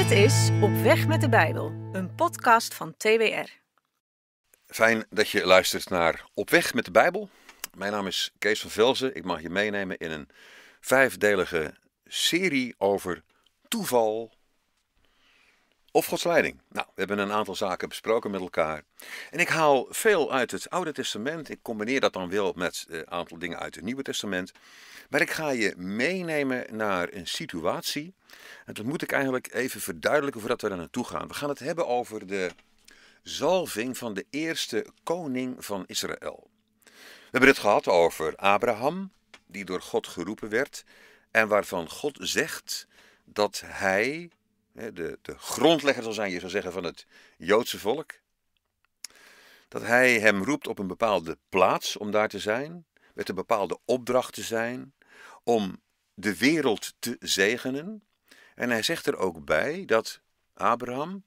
Dit is Op Weg met de Bijbel, een podcast van TWR. Fijn dat je luistert naar Op Weg met de Bijbel. Mijn naam is Kees van Velzen. Ik mag je meenemen in een vijfdelige serie over toeval of Gods leiding. Nou, we hebben een aantal zaken besproken met elkaar. En ik haal veel uit het Oude Testament. Ik combineer dat dan wel met eh, een aantal dingen uit het Nieuwe Testament. Maar ik ga je meenemen naar een situatie. En dat moet ik eigenlijk even verduidelijken voordat we daar naartoe gaan. We gaan het hebben over de zalving van de eerste koning van Israël. We hebben het gehad over Abraham, die door God geroepen werd. En waarvan God zegt dat hij de, de grondlegger zal zijn, je zou zeggen, van het Joodse volk. Dat hij hem roept op een bepaalde plaats om daar te zijn, met een bepaalde opdracht te zijn, om de wereld te zegenen. En hij zegt er ook bij dat Abraham,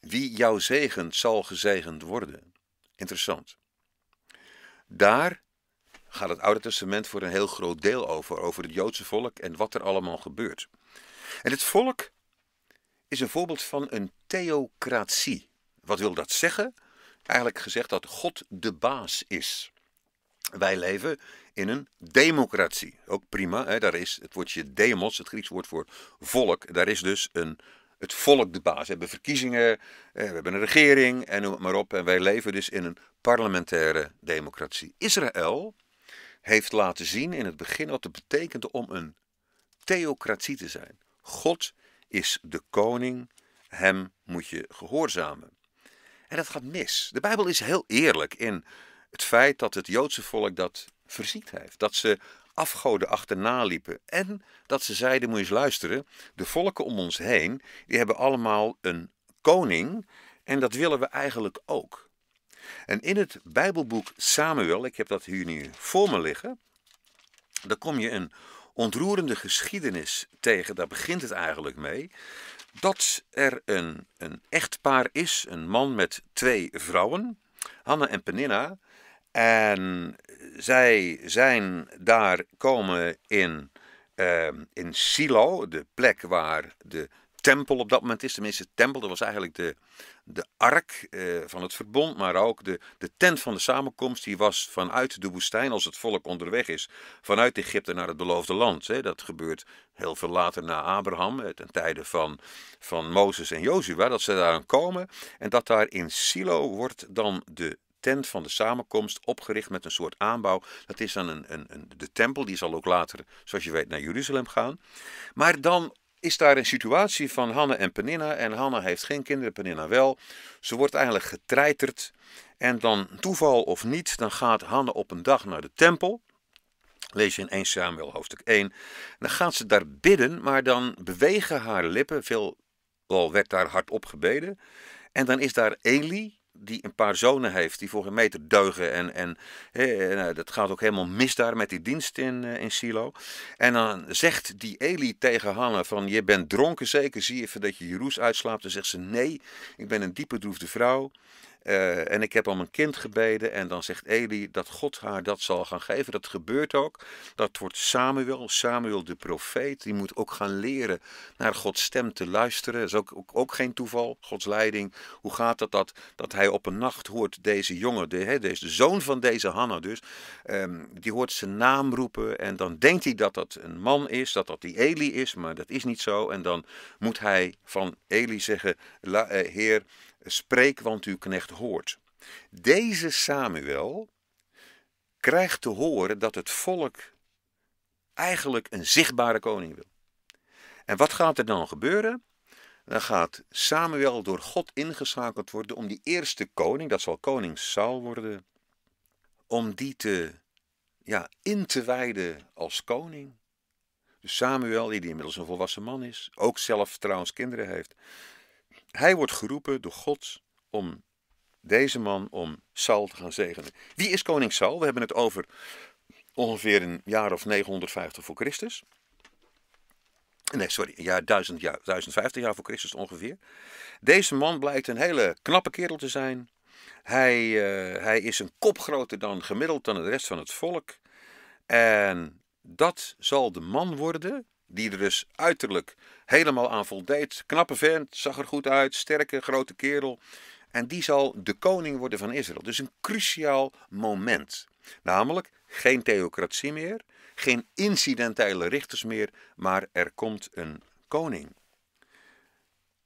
wie jou zegent, zal gezegend worden. Interessant. Daar gaat het Oude Testament voor een heel groot deel over, over het Joodse volk en wat er allemaal gebeurt. En het volk is een voorbeeld van een theocratie. Wat wil dat zeggen? Eigenlijk gezegd dat God de baas is. Wij leven in een democratie. Ook prima, hè? daar is het woordje demos, het Grieks woord voor volk. Daar is dus een, het volk de baas. We hebben verkiezingen, we hebben een regering en noem het maar op. En wij leven dus in een parlementaire democratie. Israël heeft laten zien in het begin wat het betekent om een theocratie te zijn. God is de koning, hem moet je gehoorzamen. En dat gaat mis. De Bijbel is heel eerlijk in het feit dat het Joodse volk dat verziekt heeft. Dat ze afgoden achterna liepen. En dat ze zeiden, moet je eens luisteren, de volken om ons heen, die hebben allemaal een koning. En dat willen we eigenlijk ook. En in het Bijbelboek Samuel, ik heb dat hier nu voor me liggen, daar kom je een ontroerende geschiedenis tegen, daar begint het eigenlijk mee. Dat er een, een echtpaar is, een man met twee vrouwen, Hanna en Peninna. En zij zijn daar komen in, ehm, in Silo, de plek waar de tempel op dat moment is. Tenminste, de tempel, dat was eigenlijk de, de ark eh, van het verbond, maar ook de, de tent van de samenkomst. Die was vanuit de woestijn, als het volk onderweg is, vanuit Egypte naar het beloofde land. Hè. Dat gebeurt heel veel later na Abraham, ten tijde van, van Mozes en Jozua, dat ze daar aan komen. En dat daar in Silo wordt dan de tent van de samenkomst opgericht met een soort aanbouw. Dat is dan een, een, een, de tempel, die zal ook later, zoals je weet, naar Jeruzalem gaan. Maar dan is daar een situatie van Hanne en Peninna. En Hanne heeft geen kinderen, Peninna wel. Ze wordt eigenlijk getreiterd. En dan, toeval of niet, dan gaat Hanne op een dag naar de tempel. Lees je in 1 Samuel hoofdstuk 1. Dan gaat ze daar bidden, maar dan bewegen haar lippen. Veel al werd daar hardop gebeden. En dan is daar Eli, die een paar zonen heeft die voor een meter deugen. En, en, eh, dat gaat ook helemaal mis daar met die dienst in, eh, in Silo. En dan zegt die Eli tegen Hanna van je bent dronken zeker, zie even dat je je roes uitslaapt. Dan zegt ze nee, ik ben een diepe droefde vrouw. Eh, en ik heb om een kind gebeden. En dan zegt Eli dat God haar dat zal gaan geven. Dat gebeurt ook. Dat wordt Samuel, Samuel de profeet. Die moet ook gaan leren naar Gods stem te luisteren. Dat is ook, ook, ook geen toeval, Gods leiding. Hoe gaat dat dat, dat hij op een nacht hoort deze jongen, de, deze, de zoon van deze Hanna dus. Ehm, die hoort zijn naam roepen. En dan denkt hij dat dat een man is, dat dat die Eli is. Maar dat is niet zo. En dan moet hij van Eli zeggen, eh, heer... Spreek, want uw knecht hoort. Deze Samuel krijgt te horen dat het volk eigenlijk een zichtbare koning wil. En wat gaat er dan gebeuren? Dan gaat Samuel door God ingeschakeld worden om die eerste koning, dat zal koning Saul worden, om die te, ja, in te wijden als koning. Dus Samuel, die inmiddels een volwassen man is, ook zelf trouwens kinderen heeft, hij wordt geroepen door God om deze man, om Saul te gaan zegenen. Wie is koning Saul? We hebben het over ongeveer een jaar of 950 voor Christus. Nee, sorry, een jaar, 1000 jaar, 1050 jaar voor Christus ongeveer. Deze man blijkt een hele knappe kerel te zijn. Hij, eh, hij is een kop groter dan gemiddeld dan de rest van het volk. En dat zal de man worden die er dus uiterlijk helemaal aan voldeed. Knappe vent, zag er goed uit, sterke, grote kerel. En die zal de koning worden van Israël. Dus een cruciaal moment. Namelijk geen theocratie meer, geen incidentele richters meer, maar er komt een koning.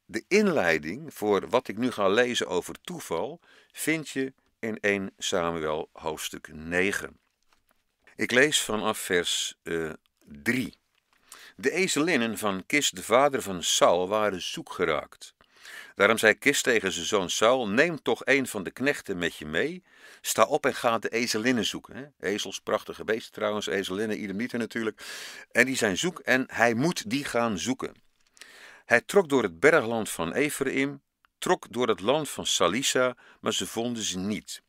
De inleiding voor wat ik nu ga lezen over toeval vind je in 1 Samuel hoofdstuk 9. Ik lees vanaf vers 3. Eh, de ezelinnen van Kis, de vader van Saul, waren zoek geraakt. Daarom zei Kis tegen zijn zoon Saul: Neem toch een van de knechten met je mee. Sta op en ga de ezelinnen zoeken. Ezels, prachtige beesten trouwens, ezelinnen, idemieten natuurlijk. En die zijn zoek en hij moet die gaan zoeken. Hij trok door het bergland van Ephraim, trok door het land van Salisa, maar ze vonden ze niet.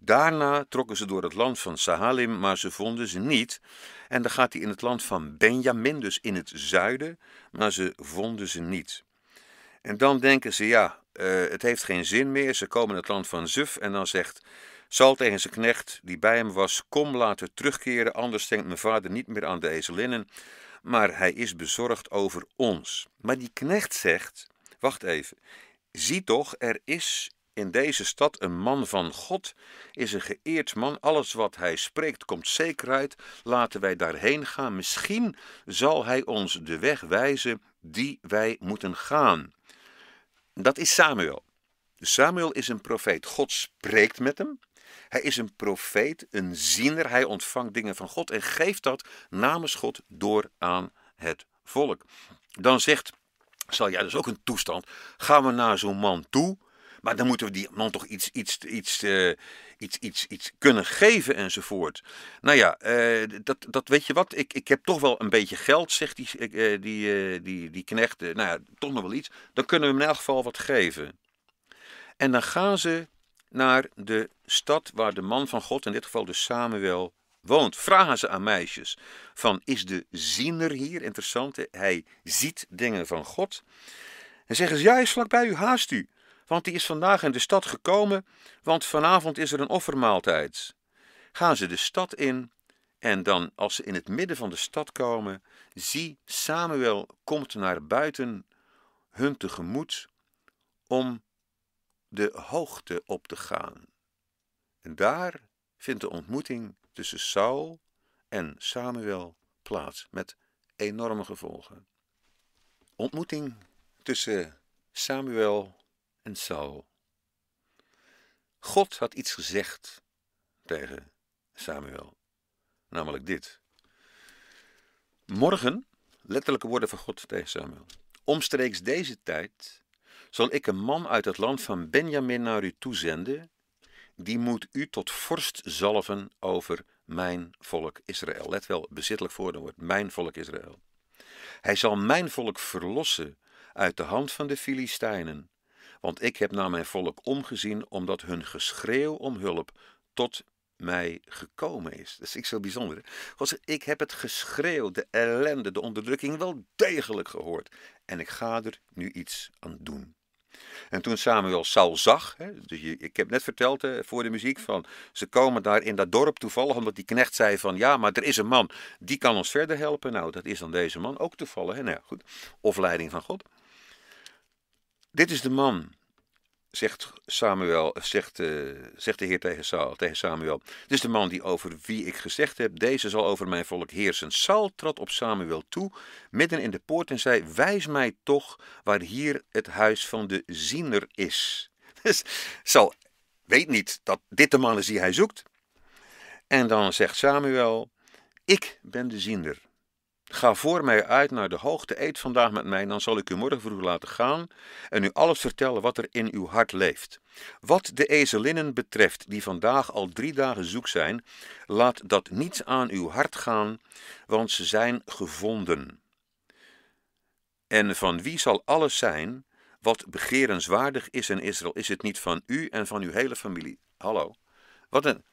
Daarna trokken ze door het land van Sahalim, maar ze vonden ze niet. En dan gaat hij in het land van Benjamin, dus in het zuiden, maar ze vonden ze niet. En dan denken ze, ja, eh, het heeft geen zin meer. Ze komen in het land van Zuf en dan zegt Sal tegen zijn knecht, die bij hem was, kom laten terugkeren, anders denkt mijn vader niet meer aan de ezelinnen. Maar hij is bezorgd over ons. Maar die knecht zegt, wacht even, zie toch, er is in deze stad een man van God, is een geëerd man. Alles wat hij spreekt komt zeker uit. Laten wij daarheen gaan. Misschien zal hij ons de weg wijzen die wij moeten gaan. Dat is Samuel. Samuel is een profeet. God spreekt met hem. Hij is een profeet, een ziener. Hij ontvangt dingen van God en geeft dat namens God door aan het volk. Dan zegt zal jij dus ook een toestand. Gaan we naar zo'n man toe maar dan moeten we die man toch iets, iets, iets, eh, iets, iets, iets kunnen geven enzovoort. Nou ja, eh, dat, dat weet je wat. Ik, ik heb toch wel een beetje geld, zegt die, uh, die, die, die knecht. nou ja, toch nog wel iets. Dan kunnen we hem in elk geval wat geven. En dan gaan ze naar de stad waar de man van God, in dit geval de dus Samuel, woont. Vragen ze aan meisjes van, is de ziener hier? interessante? hij ziet dingen van God. En zeggen ze, ja, hij is vlakbij u, haast u want die is vandaag in de stad gekomen, want vanavond is er een offermaaltijd. Gaan ze de stad in, en dan als ze in het midden van de stad komen, zie Samuel komt naar buiten hun tegemoet om de hoogte op te gaan. En daar vindt de ontmoeting tussen Saul en Samuel plaats, met enorme gevolgen. Ontmoeting tussen Samuel en Saul. God had iets gezegd tegen Samuel, namelijk dit. Morgen, letterlijke woorden van God tegen Samuel. Omstreeks deze tijd zal ik een man uit het land van Benjamin naar u toezenden, die moet u tot vorst zalven over mijn volk Israël. Let wel, bezittelijk voorwoord, mijn volk Israël. Hij zal mijn volk verlossen uit de hand van de Filistijnen want ik heb naar mijn volk omgezien, omdat hun geschreeuw om hulp tot mij gekomen is. Dat is iets bijzonder. God zegt, ik heb het geschreeuw, de ellende, de onderdrukking wel degelijk gehoord. En ik ga er nu iets aan doen. En toen Samuel Saul zag, hè, dus ik heb net verteld eh, voor de muziek van ze komen daar in dat dorp toevallig omdat die knecht zei van ja, maar er is een man die kan ons verder helpen. Nou, dat is dan deze man ook toevallig. Hè? Nou, goed, of leiding van God. Dit is de man zegt, Samuel, zegt, eh, zegt de Heer tegen, Saul, tegen Samuel: Dit is de man die over wie ik gezegd heb: Deze zal over mijn volk heersen. Saul trad op Samuel toe, midden in de poort, en zei: Wijs mij toch waar hier het huis van de ziener is. Dus Saul weet niet dat dit de man is die hij zoekt. En dan zegt Samuel: Ik ben de ziener. Ga voor mij uit naar de hoogte, eet vandaag met mij, dan zal ik u morgen vroeg laten gaan en u alles vertellen wat er in uw hart leeft. Wat de ezelinnen betreft, die vandaag al drie dagen zoek zijn, laat dat niets aan uw hart gaan, want ze zijn gevonden. En van wie zal alles zijn wat begerenswaardig is in Israël? Is het niet van u en van uw hele familie? Hallo. Wat een.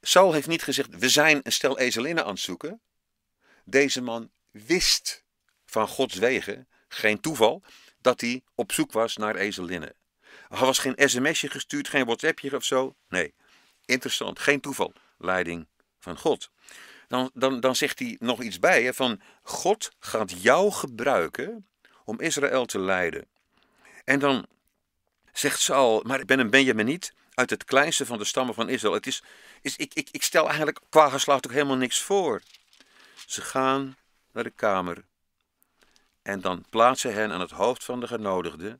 Saul heeft niet gezegd: we zijn een stel ezelinnen aan het zoeken. Deze man wist van Gods wegen, geen toeval, dat hij op zoek was naar ezelinnen. Er was geen sms'je gestuurd, geen whatsappje of zo. Nee, interessant, geen toeval. Leiding van God. Dan, dan, dan zegt hij nog iets bij, hè, van God gaat jou gebruiken om Israël te leiden. En dan zegt Saul, maar ik ben een Benjaminiet uit het kleinste van de stammen van Israël. Het is, is, ik, ik, ik stel eigenlijk qua geslacht ook helemaal niks voor. Ze gaan naar de kamer en dan plaatsen hen aan het hoofd van de genodigde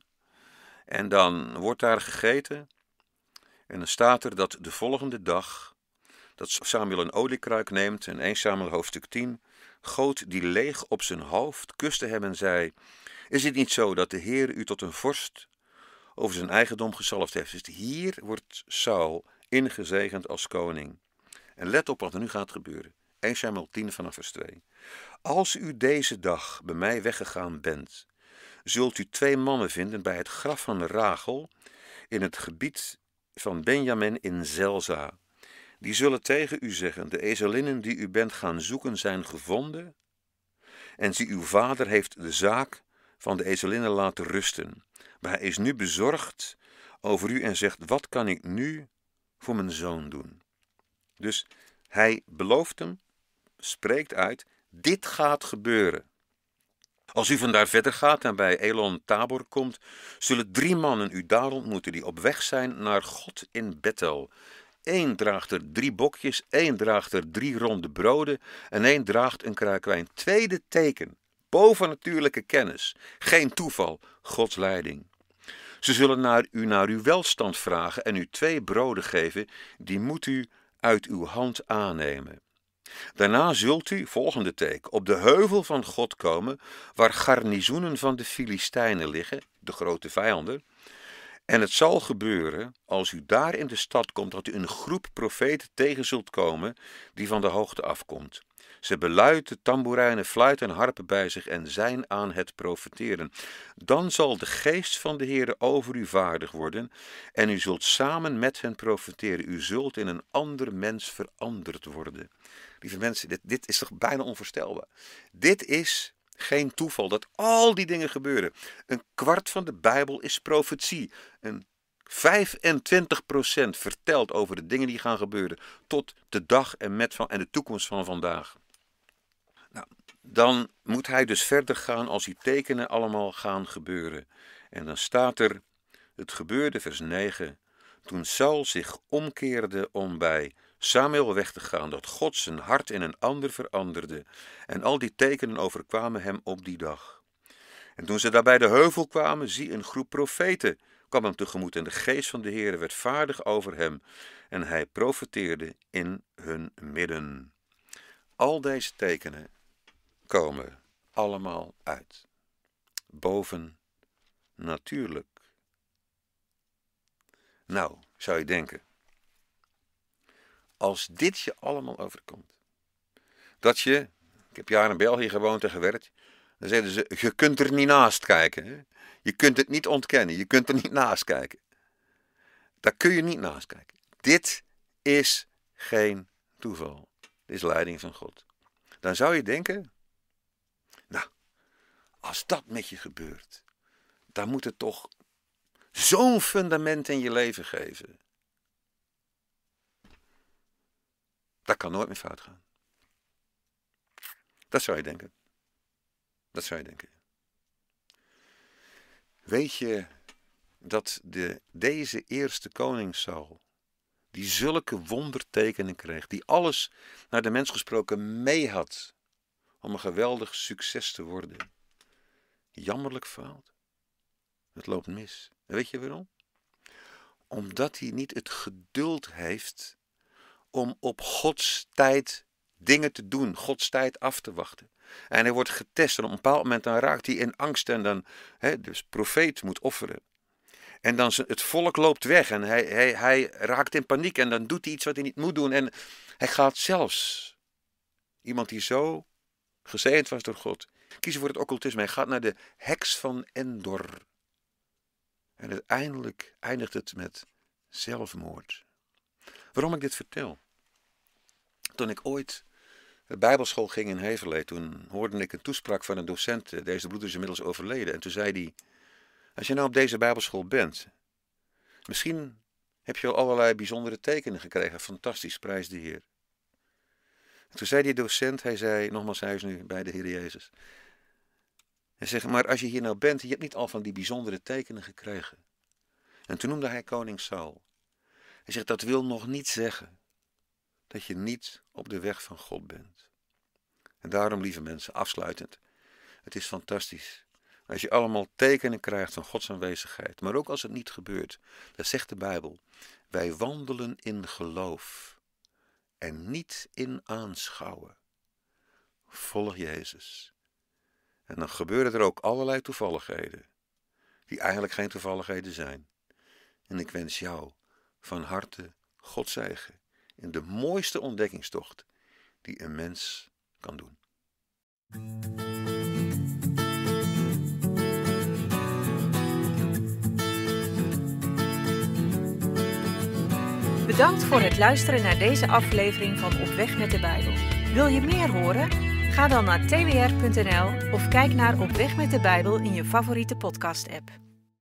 en dan wordt daar gegeten en dan staat er dat de volgende dag dat Samuel een oliekruik neemt en 1 Samuel hoofdstuk 10 goot die leeg op zijn hoofd, kuste hem en zei: Is het niet zo dat de Heer u tot een vorst over zijn eigendom gezalfd heeft? hier wordt Saul ingezegend als koning. En let op wat er nu gaat gebeuren. 1 Samuel 10 vanaf vers 2. Als u deze dag bij mij weggegaan bent, zult u twee mannen vinden bij het graf van Rachel in het gebied van Benjamin in Zelza. Die zullen tegen u zeggen, de ezelinnen die u bent gaan zoeken zijn gevonden. En zie, uw vader heeft de zaak van de ezelinnen laten rusten. Maar hij is nu bezorgd over u en zegt, wat kan ik nu voor mijn zoon doen? Dus hij belooft hem spreekt uit: Dit gaat gebeuren. Als u vandaar verder gaat en bij Elon Tabor komt, zullen drie mannen u daar ontmoeten die op weg zijn naar God in Bethel. Eén draagt er drie bokjes, één draagt er drie ronde broden en één draagt een kruik Tweede teken, bovennatuurlijke kennis, geen toeval, Gods leiding. Ze zullen naar u naar uw welstand vragen en u twee broden geven, die moet u uit uw hand aannemen. Daarna zult u, volgende teken, op de heuvel van God komen, waar garnizoenen van de Filistijnen liggen, de grote vijanden. En het zal gebeuren, als u daar in de stad komt, dat u een groep profeten tegen zult komen die van de hoogte afkomt. Ze beluiden tamboerijnen, fluiten en harpen bij zich en zijn aan het profeteren. Dan zal de geest van de Heere over u vaardig worden en u zult samen met hen profeteren. U zult in een ander mens veranderd worden. Lieve mensen, dit, dit is toch bijna onvoorstelbaar. Dit is geen toeval dat al die dingen gebeuren. Een kwart van de Bijbel is profetie. Een 25% vertelt over de dingen die gaan gebeuren tot de dag en, met van, en de toekomst van vandaag. Nou, dan moet hij dus verder gaan als die tekenen allemaal gaan gebeuren. En dan staat er, het gebeurde vers 9, toen Saul zich omkeerde om bij Samuel weg te gaan, dat God zijn hart in een ander veranderde, en al die tekenen overkwamen hem op die dag. En toen ze daarbij de heuvel kwamen, zie een groep profeten, kwam hem tegemoet en de geest van de Heer werd vaardig over hem, en hij profeteerde in hun midden. Al deze tekenen komen allemaal uit. Boven natuurlijk. Nou, zou je denken, als dit je allemaal overkomt. Dat je, ik heb jaren in België gewoond en gewerkt, dan zeiden ze, je kunt er niet naast kijken. Hè? Je kunt het niet ontkennen, je kunt er niet naast kijken. Daar kun je niet naast kijken. Dit is geen toeval. Dit is leiding van God. Dan zou je denken, nou, als dat met je gebeurt, dan moet het toch zo'n fundament in je leven geven. Dat kan nooit meer fout gaan. Dat zou je denken. Dat zou je denken. Weet je dat de, deze eerste koning Saul, die zulke wondertekenen kreeg, die alles naar de mens gesproken mee had om een geweldig succes te worden, jammerlijk faalt. Het loopt mis. En weet je waarom? Omdat hij niet het geduld heeft om op Gods tijd dingen te doen, Gods tijd af te wachten. En hij wordt getest en op een bepaald moment dan raakt hij in angst en dan, hè, dus profeet moet offeren. En dan het volk loopt weg en hij, hij, hij raakt in paniek en dan doet hij iets wat hij niet moet doen. En hij gaat zelfs, iemand die zo gezegend was door God, kiezen voor het occultisme. Hij gaat naar de heks van Endor. En uiteindelijk eindigt het met zelfmoord. Waarom ik dit vertel? Toen ik ooit de bijbelschool ging in Heverlee, toen hoorde ik een toespraak van een docent, eh, deze broeder is inmiddels overleden, en toen zei hij, als je nou op deze bijbelschool bent, misschien heb je al allerlei bijzondere tekenen gekregen, fantastisch, prijs de Heer. toen zei die docent, hij zei, nogmaals, hij is nu bij de Heer Jezus, hij zegt, maar als je hier nou bent, je hebt niet al van die bijzondere tekenen gekregen. En toen noemde hij koning Saul. Hij zegt, dat wil nog niet zeggen dat je niet op de weg van God bent. En daarom, lieve mensen, afsluitend, het is fantastisch. Als je allemaal tekenen krijgt van Gods aanwezigheid, maar ook als het niet gebeurt, dat zegt de Bijbel, wij wandelen in geloof en niet in aanschouwen. Volg Jezus. En dan gebeuren er ook allerlei toevalligheden, die eigenlijk geen toevalligheden zijn. En ik wens jou van harte God zeigen in de mooiste ontdekkingstocht die een mens kan doen. Bedankt voor het luisteren naar deze aflevering van Op Weg met de Bijbel. Wil je meer horen? Ga dan naar twr.nl of kijk naar Op Weg met de Bijbel in je favoriete podcast-app.